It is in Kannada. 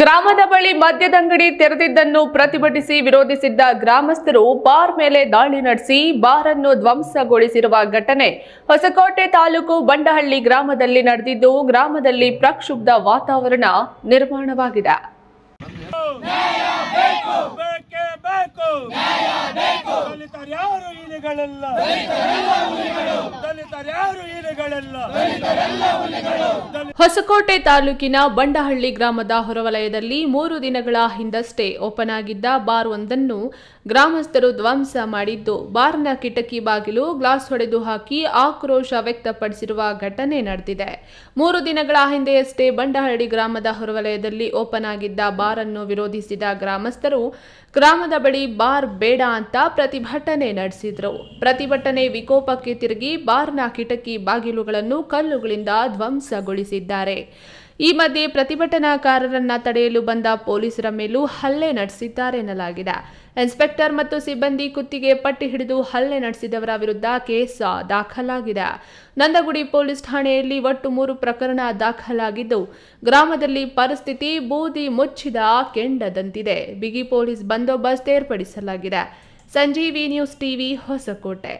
ಗ್ರಾಮದ ಬಳಿ ಮದ್ಯದಂಗಡಿ ತೆರೆದಿದ್ದನ್ನು ಪ್ರತಿಭಟಿಸಿ ವಿರೋಧಿಸಿದ್ದ ಗ್ರಾಮಸ್ಥರು ಬಾರ್ ಮೇಲೆ ದಾಳಿ ನಡೆಸಿ ಬಾರ್ ಅನ್ನು ಧ್ವಂಸಗೊಳಿಸಿರುವ ಘಟನೆ ಹೊಸಕೋಟೆ ತಾಲೂಕು ಬಂಡಹಳ್ಳಿ ಗ್ರಾಮದಲ್ಲಿ ನಡೆದಿದ್ದು ಗ್ರಾಮದಲ್ಲಿ ಪ್ರಕ್ಷುಬ್ಧ ವಾತಾವರಣ ನಿರ್ಮಾಣವಾಗಿದೆ ಹೊಸಕೋಟೆ ತಾಲೂಕಿನ ಬಂಡಹಳ್ಳಿ ಗ್ರಾಮದ ಹೊರವಲಯದಲ್ಲಿ ಮೂರು ದಿನಗಳ ಹಿಂದಷ್ಟೇ ಓಪನ್ ಆಗಿದ್ದ ಬಾರ್ ಒಂದನ್ನು ಗ್ರಾಮಸ್ಥರು ಧ್ವಂಸ ಮಾಡಿದ್ದು ಬಾರ್ನ ಕಿಟಕಿ ಬಾಗಿಲು ಗ್ಲಾಸ್ ಹೊಡೆದು ಹಾಕಿ ಆಕ್ರೋಶ ವ್ಯಕ್ತಪಡಿಸಿರುವ ಘಟನೆ ನಡೆದಿದೆ ಮೂರು ದಿನಗಳ ಹಿಂದೆಯಷ್ಟೇ ಬಂಡಹಳ್ಳಿ ಗ್ರಾಮದ ಹೊರವಲಯದಲ್ಲಿ ಓಪನ್ ಆಗಿದ್ದ ಬಾರ್ ಅನ್ನು ವಿರೋಧಿಸಿದ ಗ್ರಾಮಸ್ಥರು ಗ್ರಾಮದ ಬಳಿ ಬಾರ್ ಬೇಡ ಅಂತ ಪ್ರತಿಭಟನೆ ಪ್ರತಿಭಟನೆ ನಡೆಸಿದರು ಪ್ರತಿಭಟನೆ ವಿಕೋಪಕ್ಕೆ ತಿರುಗಿ ಬಾರ್ನ ಕಿಟಕಿ ಬಾಗಿಲುಗಳನ್ನು ಕಲ್ಲುಗಳಿಂದ ಧ್ವಂಸಗೊಳಿಸಿದ್ದಾರೆ ಈ ಮಧ್ಯೆ ಪ್ರತಿಭಟನಾಕಾರರನ್ನ ತಡೆಯಲು ಬಂದ ಪೊಲೀಸರ ಮೇಲೂ ಹಲ್ಲೆ ನಡೆಸಿದ್ದಾರೆ ಎನ್ನಲಾಗಿದೆ ಇನ್ಸ್ಪೆಕ್ಟರ್ ಮತ್ತು ಸಿಬ್ಬಂದಿ ಕುತ್ತಿಗೆ ಪಟ್ಟಿ ಹಿಡಿದು ಹಲ್ಲೆ ನಡೆಸಿದವರ ವಿರುದ್ಧ ಕೇಸ್ ದಾಖಲಾಗಿದೆ ನಂದಗುಡಿ ಪೊಲೀಸ್ ಠಾಣೆಯಲ್ಲಿ ಒಟ್ಟು ಮೂರು ಪ್ರಕರಣ ದಾಖಲಾಗಿದ್ದು ಗ್ರಾಮದಲ್ಲಿ ಪರಿಸ್ಥಿತಿ ಬೂದಿ ಮುಚ್ಚಿದ ಕೆಂಡದಂತಿದೆ ಬಿಗಿ ಪೊಲೀಸ್ ಬಂದೋಬಸ್ತ್ ಏರ್ಪಡಿಸಲಾಗಿದೆ संजीवी न्यूज टीवी होसकोट